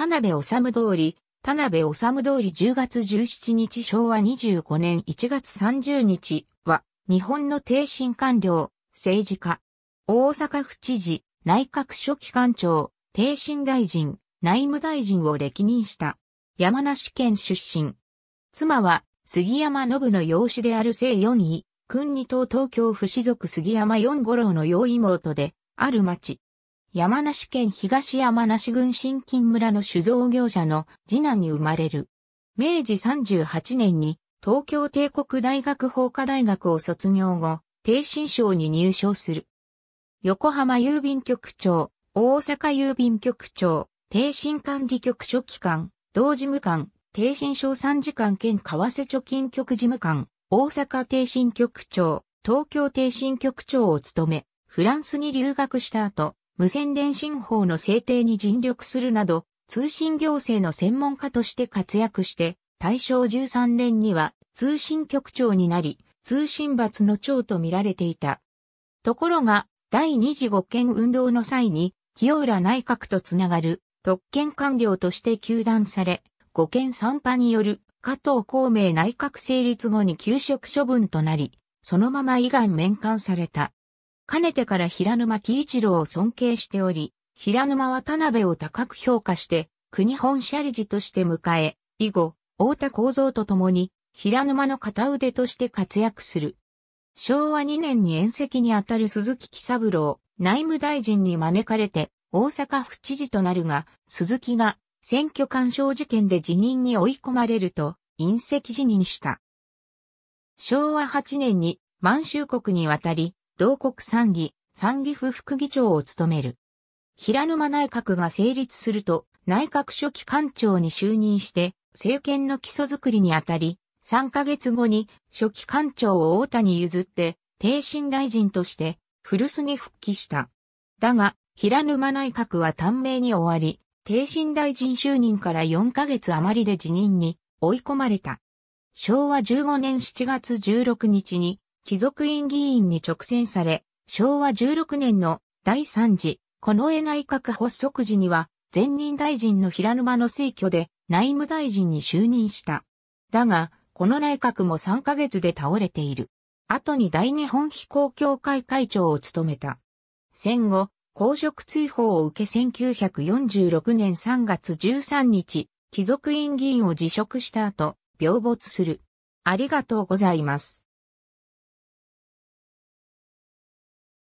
田辺治通り、田辺治通り10月17日昭和25年1月30日は、日本の低身官僚、政治家、大阪府知事、内閣書記官庁、低身大臣、内務大臣を歴任した。山梨県出身。妻は、杉山信の養子である正四位、君二党東京府士族杉山四五郎の養妹で、ある町、山梨県東山梨郡新金村の酒造業者の次男に生まれる。明治38年に東京帝国大学法科大学を卒業後、低新省に入省する。横浜郵便局長、大阪郵便局長、低新管理局書記官、同事務官、低新省参事官兼為替貯金局事務官、大阪低新局長、東京低新局長を務め、フランスに留学した後、無線電信法の制定に尽力するなど、通信行政の専門家として活躍して、大正13年には通信局長になり、通信罰の長と見られていた。ところが、第二次護憲運動の際に、清浦内閣とつながる特権官僚として求断され、護憲参派による加藤孔明内閣成立後に休職処分となり、そのまま依願免官された。かねてから平沼喜一郎を尊敬しており、平沼は田辺を高く評価して、国本社理事として迎え、以後、大田幸三と共に、平沼の片腕として活躍する。昭和2年に宴席にあたる鈴木喜三郎、内務大臣に招かれて、大阪府知事となるが、鈴木が選挙干渉事件で辞任に追い込まれると、隕石辞任した。昭和8年に満州国に渡り、同国参議、参議府副議長を務める。平沼内閣が成立すると、内閣書記官庁に就任して、政権の基礎づくりにあたり、3ヶ月後に書記官庁を大谷譲って、低新大臣として、古巣に復帰した。だが、平沼内閣は短命に終わり、低新大臣就任から4ヶ月余りで辞任に追い込まれた。昭和15年7月16日に貴族院議員に直選され、昭和16年の第3次、この絵内閣発足時には、前任大臣の平沼の推挙で内務大臣に就任した。だが、この内閣も3ヶ月で倒れている。後に大日本飛行協会会長を務めた。戦後、公職追放を受け1946年3月13日、貴族院議員を辞職した後、病没する。ありがとうございます。